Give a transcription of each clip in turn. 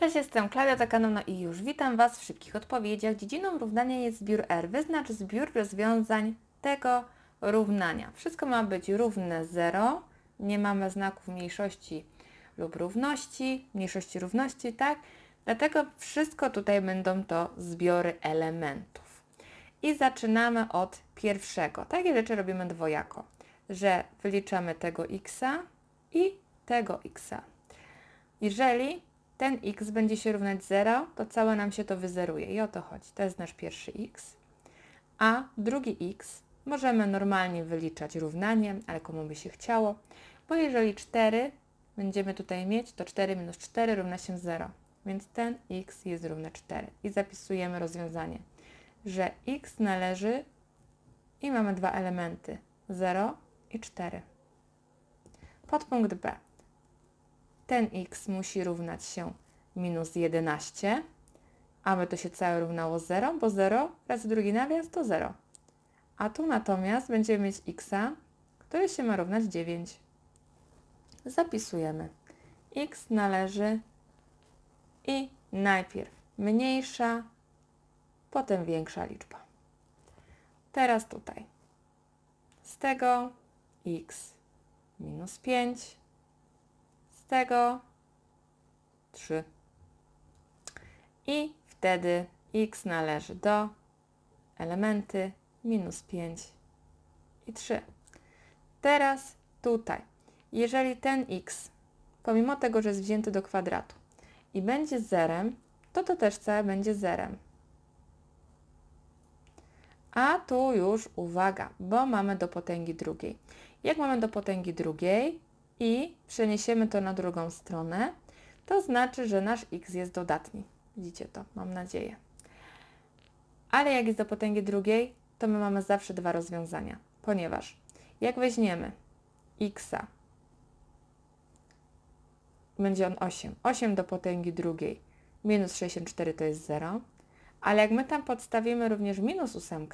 Cześć, jestem Klaudia Takanowna i już witam Was w szybkich odpowiedziach. Dziedziną równania jest zbiór R. Wyznacz zbiór rozwiązań tego równania. Wszystko ma być równe 0, nie mamy znaków mniejszości lub równości, mniejszości równości, tak? Dlatego wszystko tutaj będą to zbiory elementów. I zaczynamy od pierwszego. Takie rzeczy robimy dwojako, że wyliczamy tego x'a i tego x'a. Jeżeli ten x będzie się równać 0, to całe nam się to wyzeruje i o to chodzi. To jest nasz pierwszy x. A drugi x możemy normalnie wyliczać równaniem, ale komu by się chciało, bo jeżeli 4 będziemy tutaj mieć, to 4 minus 4 równa się 0, więc ten x jest równe 4. I zapisujemy rozwiązanie, że x należy i mamy dwa elementy 0 i 4. Podpunkt B ten x musi równać się minus 11, aby to się całe równało 0, bo 0 razy drugi nawias to 0. A tu natomiast będziemy mieć x, który się ma równać 9. Zapisujemy. x należy i najpierw mniejsza, potem większa liczba. Teraz tutaj. Z tego x minus 5 tego 3. I wtedy x należy do elementy minus 5 i 3. Teraz tutaj, jeżeli ten x, pomimo tego, że jest wzięty do kwadratu i będzie zerem, to to też całe będzie zerem. A tu już uwaga, bo mamy do potęgi drugiej. Jak mamy do potęgi drugiej, i przeniesiemy to na drugą stronę, to znaczy, że nasz x jest dodatni. Widzicie to, mam nadzieję. Ale jak jest do potęgi drugiej, to my mamy zawsze dwa rozwiązania, ponieważ jak weźmiemy x, będzie on 8. 8 do potęgi drugiej minus 64 to jest 0, ale jak my tam podstawimy również minus 8,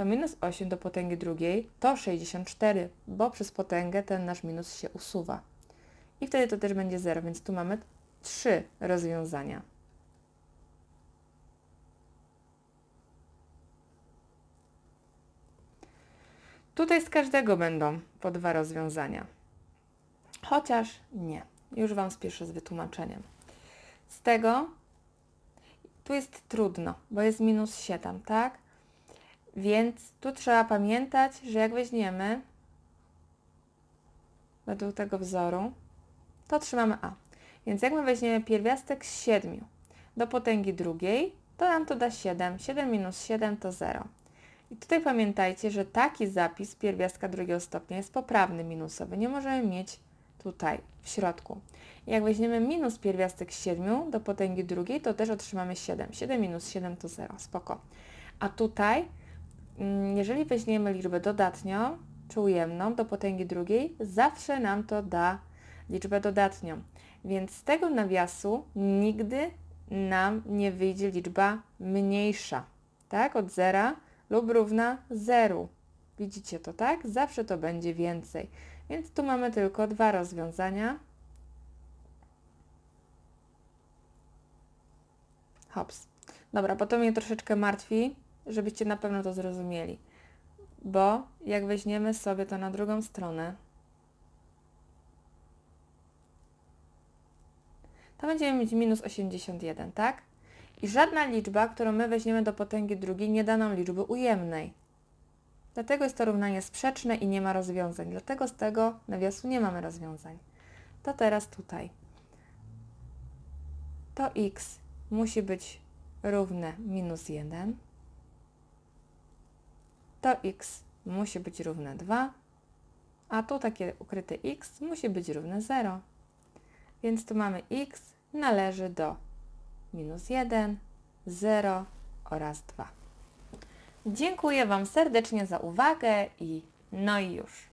to minus 8 do potęgi drugiej to 64, bo przez potęgę ten nasz minus się usuwa. I wtedy to też będzie 0, więc tu mamy 3 rozwiązania. Tutaj z każdego będą po dwa rozwiązania. Chociaż nie. Już Wam spieszę z wytłumaczeniem. Z tego tu jest trudno, bo jest minus 7, tak? Więc tu trzeba pamiętać, że jak weźmiemy według tego wzoru, to otrzymamy A. Więc jak my weźmiemy pierwiastek z 7 do potęgi drugiej, to nam to da 7. 7 minus 7 to 0. I tutaj pamiętajcie, że taki zapis pierwiastka drugiego stopnia jest poprawny minusowy. Nie możemy mieć tutaj, w środku. I jak weźmiemy minus pierwiastek z 7 do potęgi drugiej, to też otrzymamy 7. 7 minus 7 to 0. Spoko. A tutaj Mm, jeżeli weźmiemy liczbę dodatnią czy ujemną do potęgi drugiej, zawsze nam to da liczbę dodatnią. Więc z tego nawiasu nigdy nam nie wyjdzie liczba mniejsza, tak? Od zera lub równa zeru. Widzicie to, tak? Zawsze to będzie więcej. Więc tu mamy tylko dwa rozwiązania. Hops. Dobra, bo to mnie troszeczkę martwi, żebyście na pewno to zrozumieli. Bo jak weźmiemy sobie to na drugą stronę, to będziemy mieć minus 81, tak? I żadna liczba, którą my weźmiemy do potęgi drugiej, nie da nam liczby ujemnej. Dlatego jest to równanie sprzeczne i nie ma rozwiązań. Dlatego z tego nawiasu nie mamy rozwiązań. To teraz tutaj. To x musi być równe minus 1 to x musi być równe 2, a tu takie ukryte x musi być równe 0. Więc tu mamy x należy do minus 1, 0 oraz 2. Dziękuję Wam serdecznie za uwagę i no i już.